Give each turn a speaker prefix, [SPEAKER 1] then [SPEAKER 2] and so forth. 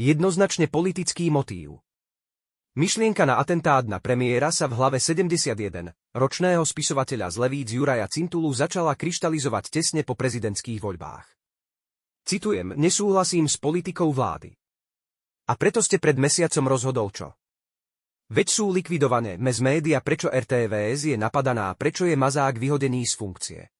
[SPEAKER 1] Jednoznačne politický motív. Myšlienka na atentát na premiéra sa v hlave 71 ročného spisovateľa z Levíc Juraja Cintulu začala kryštalizovať tesne po prezidentských voľbách. Citujem, nesúhlasím s politikou vlády. A preto ste pred mesiacom rozhodol čo? Veď sú likvidované mez média, prečo RTVS je napadaná, prečo je mazák vyhodený z funkcie.